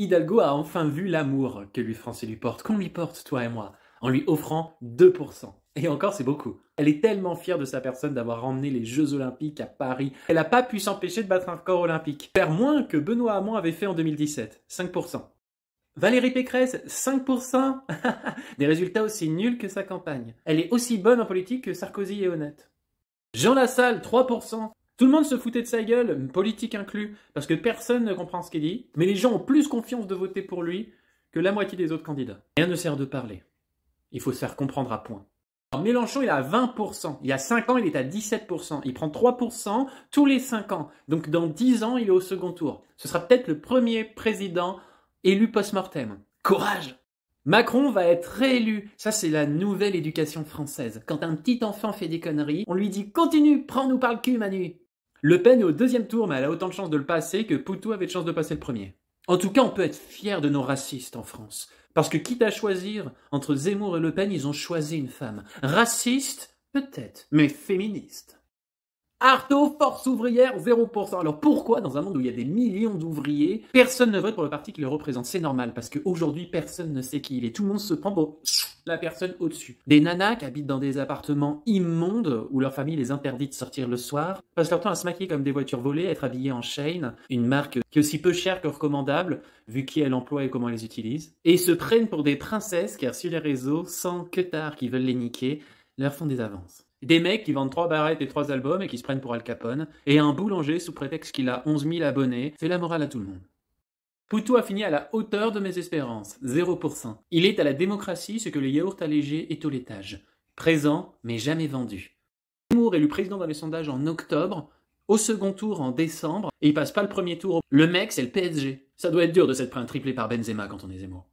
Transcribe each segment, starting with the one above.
Hidalgo a enfin vu l'amour que lui Français lui porte, qu'on lui porte, toi et moi, en lui offrant 2%. Et encore, c'est beaucoup. Elle est tellement fière de sa personne d'avoir emmené les Jeux Olympiques à Paris. Elle n'a pas pu s'empêcher de battre un record olympique. Faire moins que Benoît Hamon avait fait en 2017. 5%. Valérie Pécresse, 5% Des résultats aussi nuls que sa campagne. Elle est aussi bonne en politique que Sarkozy et honnête. Jean Lassalle, 3%. Tout le monde se foutait de sa gueule, politique inclus, parce que personne ne comprend ce qu'il dit, mais les gens ont plus confiance de voter pour lui que la moitié des autres candidats. Rien ne sert de parler. Il faut se faire comprendre à point. Alors Mélenchon, il est à 20%. Il y a 5 ans, il est à 17%. Il prend 3% tous les 5 ans. Donc dans 10 ans, il est au second tour. Ce sera peut-être le premier président élu post-mortem. Courage Macron va être réélu. Ça, c'est la nouvelle éducation française. Quand un petit enfant fait des conneries, on lui dit Continue, prends-nous par le cul, Manu le Pen est au deuxième tour, mais elle a autant de chances de le passer que Poutou avait de chances de passer le premier. En tout cas, on peut être fier de nos racistes en France. Parce que quitte à choisir, entre Zemmour et Le Pen, ils ont choisi une femme. Raciste, peut-être, mais féministe. Artaud, force ouvrière, 0%. Alors pourquoi, dans un monde où il y a des millions d'ouvriers, personne ne vote pour le parti qui le représente C'est normal, parce qu'aujourd'hui, personne ne sait qui il est. Tout le monde se prend pour personne au-dessus. Des nanas qui habitent dans des appartements immondes où leur famille les interdit de sortir le soir, passent leur temps à se maquiller comme des voitures volées, à être habillées en chaîne, une marque qui est aussi peu chère que recommandable, vu qui elle emploie et comment elle les utilise, et se prennent pour des princesses car sur les réseaux, sans que tard qui veulent les niquer, leur font des avances. Des mecs qui vendent trois barrettes et trois albums et qui se prennent pour Al Capone, et un boulanger sous prétexte qu'il a 11 000 abonnés, fait la morale à tout le monde. Poutou a fini à la hauteur de mes espérances, 0%. Il est à la démocratie ce que le yaourt allégé est au laitage. Présent, mais jamais vendu. Zemmour élu président dans les sondages en octobre, au second tour en décembre, et il passe pas le premier tour. Le mec, c'est le PSG. Ça doit être dur de s'être pris un triplé par Benzema quand on est Zemmour.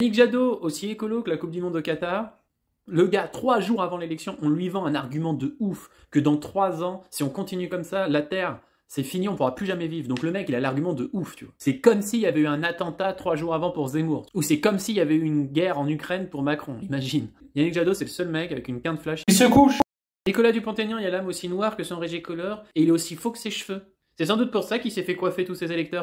Nick Jadot, aussi écolo que la Coupe du Monde au Qatar, le gars, trois jours avant l'élection, on lui vend un argument de ouf que dans trois ans, si on continue comme ça, la Terre c'est fini, on pourra plus jamais vivre. Donc le mec, il a l'argument de ouf, tu vois. C'est comme s'il y avait eu un attentat trois jours avant pour Zemmour. Ou c'est comme s'il y avait eu une guerre en Ukraine pour Macron, imagine. Yannick Jadot, c'est le seul mec avec une quinte flash. Il se couche Nicolas Dupont-Aignan, il a l'âme aussi noire que son régicolore, et il est aussi faux que ses cheveux. C'est sans doute pour ça qu'il s'est fait coiffer tous ses électeurs.